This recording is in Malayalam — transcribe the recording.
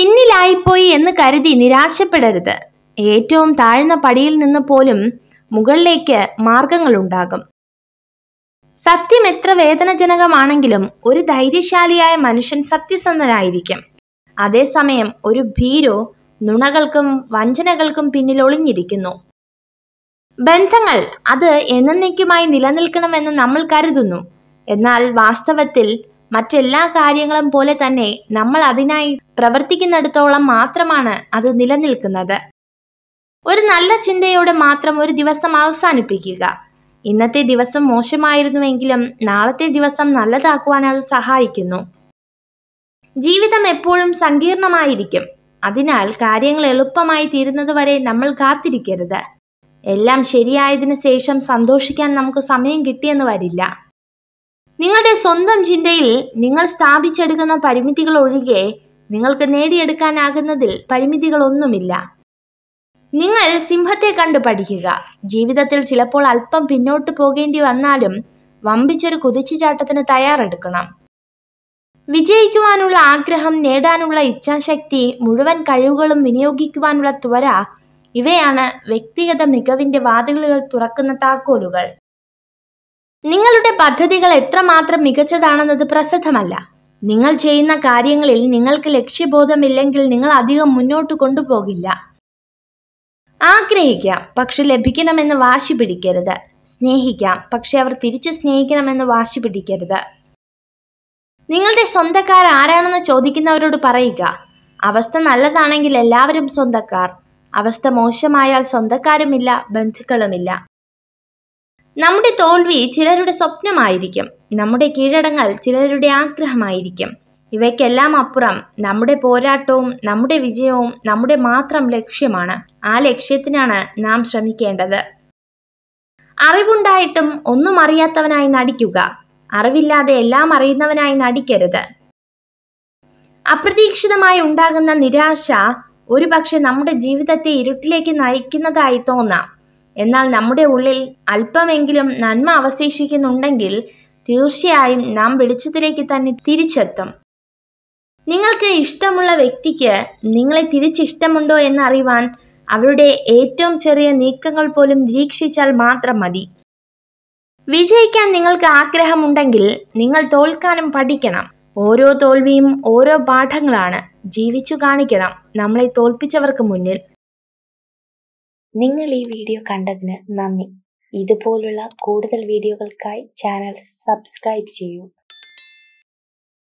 പിന്നിലായിപ്പോയി എന്ന് കരുതി നിരാശപ്പെടരുത് ഏറ്റവും താഴ്ന്ന പടിയിൽ നിന്ന് പോലും മുകളിലേക്ക് മാർഗങ്ങളുണ്ടാകും സത്യം എത്ര വേദനജനകമാണെങ്കിലും ഒരു ധൈര്യശാലിയായ മനുഷ്യൻ സത്യസന്ധനായിരിക്കും അതേസമയം ഒരു ഭീരോ നുണകൾക്കും വഞ്ചനകൾക്കും പിന്നിൽ ഒളിഞ്ഞിരിക്കുന്നു ബന്ധങ്ങൾ അത് എന്നേക്കുമായി നിലനിൽക്കണമെന്ന് നമ്മൾ കരുതുന്നു എന്നാൽ വാസ്തവത്തിൽ മറ്റെല്ലാ കാര്യങ്ങളും പോലെ തന്നെ നമ്മൾ അതിനായി പ്രവർത്തിക്കുന്നിടത്തോളം മാത്രമാണ് അത് നിലനിൽക്കുന്നത് ഒരു നല്ല ചിന്തയോടെ മാത്രം ഒരു ദിവസം അവസാനിപ്പിക്കുക ഇന്നത്തെ ദിവസം മോശമായിരുന്നുവെങ്കിലും നാളത്തെ ദിവസം നല്ലതാക്കുവാൻ അത് സഹായിക്കുന്നു ജീവിതം എപ്പോഴും സങ്കീർണമായിരിക്കും അതിനാൽ കാര്യങ്ങൾ എളുപ്പമായി തീരുന്നതുവരെ നമ്മൾ കാത്തിരിക്കരുത് എല്ലാം ശരിയായതിനു ശേഷം സന്തോഷിക്കാൻ നമുക്ക് സമയം കിട്ടിയെന്ന് വരില്ല നിങ്ങളുടെ സ്വന്തം ചിന്തയിൽ നിങ്ങൾ സ്ഥാപിച്ചെടുക്കുന്ന പരിമിതികൾ ഒഴികെ നിങ്ങൾക്ക് നേടിയെടുക്കാനാകുന്നതിൽ പരിമിതികളൊന്നുമില്ല നിങ്ങൾ സിംഹത്തെ കണ്ട് പഠിക്കുക ജീവിതത്തിൽ ചിലപ്പോൾ അല്പം പിന്നോട്ട് പോകേണ്ടി വന്നാലും വമ്പിച്ചൊരു കുതിച്ചുചാട്ടത്തിന് തയ്യാറെടുക്കണം വിജയിക്കുവാനുള്ള ആഗ്രഹം നേടാനുള്ള ഇച്ഛാശക്തി മുഴുവൻ കഴിവുകളും വിനിയോഗിക്കുവാനുള്ള ത്വര ഇവയാണ് വ്യക്തിഗത മികവിന്റെ വാതിലുകൾ തുറക്കുന്ന താക്കോലുകൾ നിങ്ങളുടെ പദ്ധതികൾ എത്രമാത്രം മികച്ചതാണെന്നത് പ്രസിദ്ധമല്ല നിങ്ങൾ ചെയ്യുന്ന കാര്യങ്ങളിൽ നിങ്ങൾക്ക് ലക്ഷ്യബോധമില്ലെങ്കിൽ നിങ്ങൾ അധികം മുന്നോട്ട് കൊണ്ടുപോകില്ല ആഗ്രഹിക്കാം പക്ഷെ ലഭിക്കണമെന്ന് വാശി പിടിക്കരുത് സ്നേഹിക്കാം പക്ഷെ അവർ തിരിച്ചു സ്നേഹിക്കണമെന്ന് വാശി പിടിക്കരുത് നിങ്ങളുടെ സ്വന്തക്കാർ ആരാണെന്ന് ചോദിക്കുന്നവരോട് പറയുക അവസ്ഥ നല്ലതാണെങ്കിൽ എല്ലാവരും സ്വന്തക്കാർ അവസ്ഥ മോശമായാൽ സ്വന്തക്കാരുമില്ല ബന്ധുക്കളുമില്ല നമ്മുടെ തോൽവി ചിലരുടെ സ്വപ്നമായിരിക്കും നമ്മുടെ കീഴടങ്ങൾ ചിലരുടെ ആഗ്രഹമായിരിക്കും ഇവയ്ക്കെല്ലാം അപ്പുറം നമ്മുടെ പോരാട്ടവും നമ്മുടെ വിജയവും നമ്മുടെ മാത്രം ലക്ഷ്യമാണ് ആ ലക്ഷ്യത്തിനാണ് നാം ശ്രമിക്കേണ്ടത് അറിവുണ്ടായിട്ടും ഒന്നും അറിയാത്തവനായി നടിക്കുക അറിവില്ലാതെ എല്ലാം അറിയുന്നവനായി നടിക്കരുത് അപ്രതീക്ഷിതമായി ഉണ്ടാകുന്ന നിരാശ ഒരുപക്ഷെ നമ്മുടെ ജീവിതത്തെ ഇരുട്ടിലേക്ക് നയിക്കുന്നതായി തോന്നാം എന്നാൽ നമ്മുടെ ഉള്ളിൽ അല്പമെങ്കിലും നന്മ അവശേഷിക്കുന്നുണ്ടെങ്കിൽ തീർച്ചയായും നാം വെളിച്ചത്തിലേക്ക് തന്നെ തിരിച്ചെത്തും നിങ്ങൾക്ക് ഇഷ്ടമുള്ള വ്യക്തിക്ക് നിങ്ങളെ തിരിച്ചിഷ്ടമുണ്ടോ എന്നറിയുവാൻ അവരുടെ ഏറ്റവും ചെറിയ നീക്കങ്ങൾ പോലും നിരീക്ഷിച്ചാൽ മാത്രം മതി വിജയിക്കാൻ നിങ്ങൾക്ക് ആഗ്രഹമുണ്ടെങ്കിൽ നിങ്ങൾ തോൽക്കാനും പഠിക്കണം ഓരോ തോൽവിയും ഓരോ പാഠങ്ങളാണ് ജീവിച്ചു കാണിക്കണം നമ്മളെ തോൽപ്പിച്ചവർക്ക് മുന്നിൽ നിങ്ങൾ ഈ വീഡിയോ കണ്ടതിന് നന്ദി ഇതുപോലുള്ള കൂടുതൽ വീഡിയോകൾക്കായി ചാനൽ സബ്സ്ക്രൈബ് ചെയ്യൂ